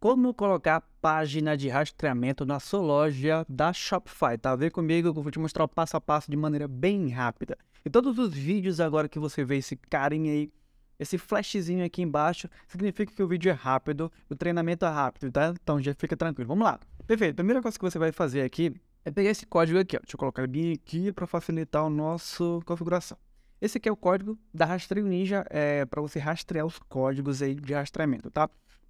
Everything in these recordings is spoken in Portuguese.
Como colocar página de rastreamento na sua loja da Shopify, tá? Vem comigo que eu vou te mostrar o passo a passo de maneira bem rápida. E todos os vídeos agora que você vê esse carinha aí, esse flashzinho aqui embaixo, significa que o vídeo é rápido, o treinamento é rápido, tá? Então já fica tranquilo. Vamos lá. Perfeito. A primeira coisa que você vai fazer aqui é pegar esse código aqui, ó. Deixa eu colocar bem aqui para facilitar o nosso configuração. Esse aqui é o código da Rastreio Ninja, é para você rastrear os códigos aí de rastreamento, tá?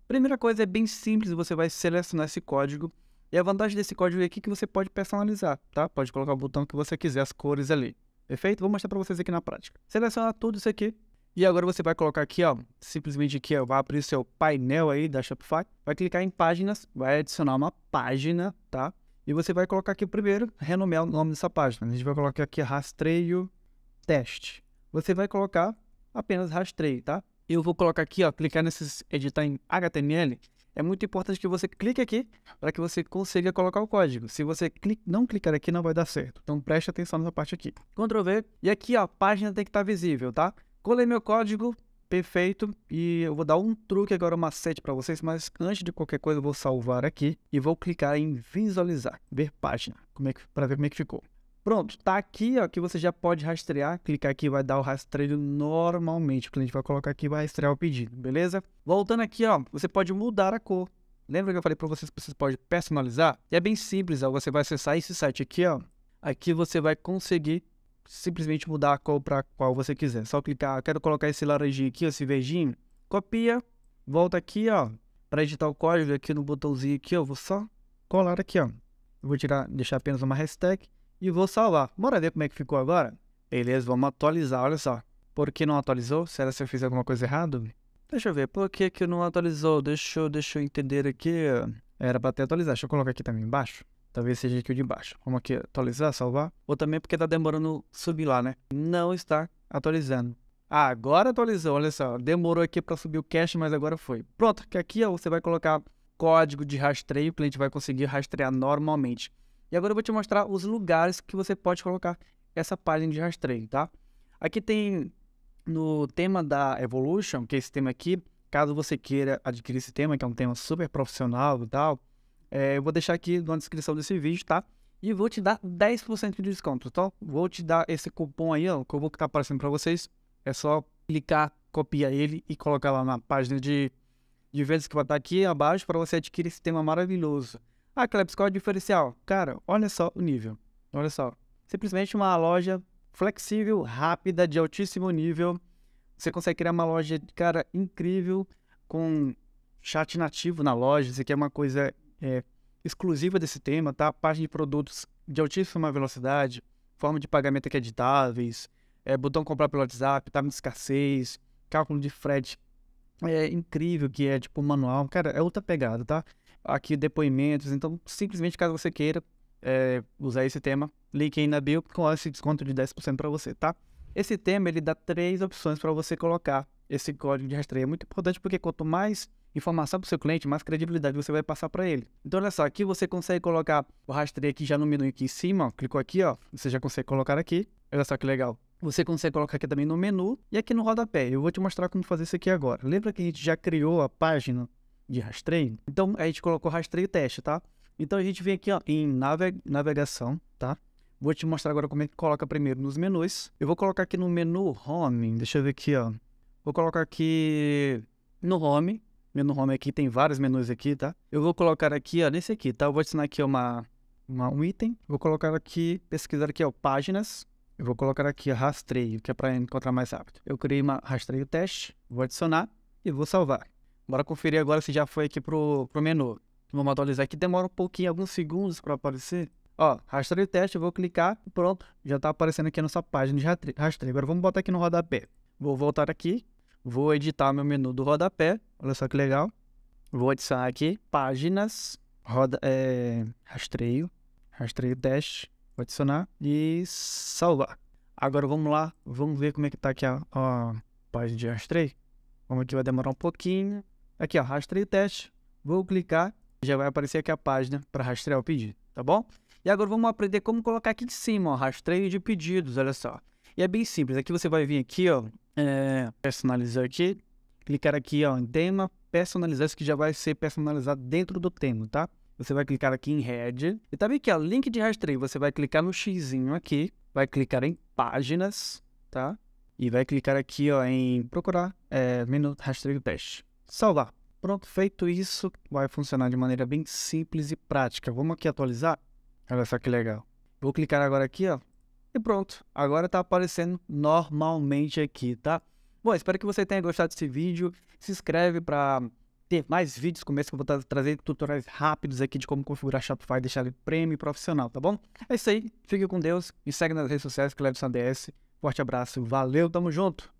Primeira coisa é bem simples, você vai selecionar esse código. E a vantagem desse código aqui é que você pode personalizar, tá? Pode colocar o botão que você quiser, as cores ali. Perfeito? Vou mostrar para vocês aqui na prática. Selecionar tudo isso aqui. E agora você vai colocar aqui, ó, simplesmente aqui, ó, vai abrir seu painel aí da Shopify, vai clicar em páginas, vai adicionar uma página, tá? E você vai colocar aqui primeiro, renomear o nome dessa página. A gente vai colocar aqui rastreio teste. Você vai colocar apenas rastreio, tá? Eu vou colocar aqui, ó, clicar nesses editar em HTML. É muito importante que você clique aqui para que você consiga colocar o código. Se você clica, não clicar aqui, não vai dar certo. Então preste atenção nessa parte aqui. Ctrl V. E aqui, ó, a página tem que estar tá visível, tá? Colei meu código, perfeito. E eu vou dar um truque agora, uma macete para vocês, mas antes de qualquer coisa eu vou salvar aqui e vou clicar em visualizar, ver página, é para ver como é que ficou. Pronto, tá aqui, ó, que você já pode rastrear. Clicar aqui vai dar o rastreio normalmente. O cliente vai colocar aqui vai rastrear o pedido, beleza? Voltando aqui, ó, você pode mudar a cor. Lembra que eu falei para vocês que vocês podem personalizar? E é bem simples, ó, você vai acessar esse site aqui, ó. Aqui você vai conseguir simplesmente mudar a cor para qual você quiser. Só clicar, ah, quero colocar esse laranjinho aqui, ó, esse verdinho. Copia, volta aqui, ó, para editar o código aqui no botãozinho aqui, ó. vou só colar aqui, ó. vou tirar, deixar apenas uma hashtag e vou salvar. Bora ver como é que ficou agora? Beleza, vamos atualizar, olha só. Por que não atualizou? Será que eu fiz alguma coisa errada? Deixa eu ver, por que que não atualizou? Deixa eu, deixa eu entender aqui. Era pra ter atualizado, deixa eu colocar aqui também embaixo. Talvez seja aqui o de baixo. Vamos aqui atualizar, salvar. Ou também porque tá demorando subir lá, né? Não está atualizando. Ah, agora atualizou, olha só. Demorou aqui para subir o cache, mas agora foi. Pronto, que aqui ó, você vai colocar código de rastreio, o cliente vai conseguir rastrear normalmente. E agora eu vou te mostrar os lugares que você pode colocar essa página de rastreio, tá? Aqui tem no tema da Evolution, que é esse tema aqui, caso você queira adquirir esse tema, que é um tema super profissional e tal, é, eu vou deixar aqui na descrição desse vídeo, tá? E vou te dar 10% de desconto, tá? Vou te dar esse cupom aí, ó, que eu vou estar aparecendo para vocês. É só clicar, copiar ele e colocar lá na página de, de vendas que vai estar aqui abaixo para você adquirir esse tema maravilhoso. Ah, Klebs, qual é o diferencial? Cara, olha só o nível. Olha só. Simplesmente uma loja flexível, rápida, de altíssimo nível. Você consegue criar uma loja, cara, incrível, com chat nativo na loja. Isso aqui é uma coisa é, exclusiva desse tema, tá? Página de produtos de altíssima velocidade, forma de pagamento que editáveis, é, botão comprar pelo WhatsApp, tá de escassez, cálculo de frete é incrível, que é tipo manual. Cara, é outra pegada, tá? aqui depoimentos. Então, simplesmente caso você queira é, usar esse tema, link aí na bio com esse desconto de 10% para você, tá? Esse tema ele dá três opções para você colocar esse código de rastreio. É muito importante porque quanto mais informação para o seu cliente, mais credibilidade você vai passar para ele. Então, olha só, aqui você consegue colocar o rastreio aqui já no menu aqui em cima, ó, clicou aqui, ó, você já consegue colocar aqui. Olha só que legal. Você consegue colocar aqui também no menu e aqui no rodapé. Eu vou te mostrar como fazer isso aqui agora. Lembra que a gente já criou a página de rastreio. Então a gente colocou rastreio teste, tá? Então a gente vem aqui ó, em navegação, tá? Vou te mostrar agora como é que coloca primeiro nos menus. Eu vou colocar aqui no menu Home, deixa eu ver aqui, ó. Vou colocar aqui no Home, menu Home aqui, tem vários menus aqui, tá? Eu vou colocar aqui, ó, nesse aqui, tá? Eu vou adicionar aqui uma, uma, um item. Vou colocar aqui, pesquisar aqui, ó, páginas. Eu vou colocar aqui rastreio, que é para encontrar mais rápido. Eu criei uma rastreio teste, vou adicionar e vou salvar. Bora conferir agora se já foi aqui pro, pro menu. Vamos atualizar aqui, demora um pouquinho, alguns segundos para aparecer. Ó, rastreio teste, eu vou clicar e pronto, já tá aparecendo aqui a nossa página de rastreio. Agora vamos botar aqui no rodapé. Vou voltar aqui, vou editar meu menu do rodapé, olha só que legal. Vou adicionar aqui, páginas, roda, é, rastreio, rastreio teste, vou adicionar e salvar. Agora vamos lá, vamos ver como é que tá aqui a, a página de rastreio. Como aqui vai demorar um pouquinho. Aqui, ó, rastreio teste. Vou clicar, já vai aparecer aqui a página para rastrear o pedido, tá bom? E agora vamos aprender como colocar aqui de cima, ó, rastreio de pedidos, olha só. E é bem simples, aqui você vai vir aqui, ó, é, personalizar aqui, clicar aqui, ó, em tema, personalizar, isso que já vai ser personalizado dentro do tema, tá? Você vai clicar aqui em Head. E também tá aqui, ó, link de rastreio. Você vai clicar no xzinho aqui. Vai clicar em Páginas, tá? E vai clicar aqui, ó, em Procurar é, Menu Rastreio Teste. Salvar. Pronto, feito isso, vai funcionar de maneira bem simples e prática. Vamos aqui atualizar? Olha só que legal. Vou clicar agora aqui, ó. E pronto, agora está aparecendo normalmente aqui, tá? Bom, espero que você tenha gostado desse vídeo. Se inscreve para ter mais vídeos como esse que eu vou trazer tutoriais rápidos aqui de como configurar Shopify e deixar ele prêmio profissional, tá bom? É isso aí, fique com Deus, me segue nas redes sociais, Cleves ADS. Forte abraço, valeu, tamo junto!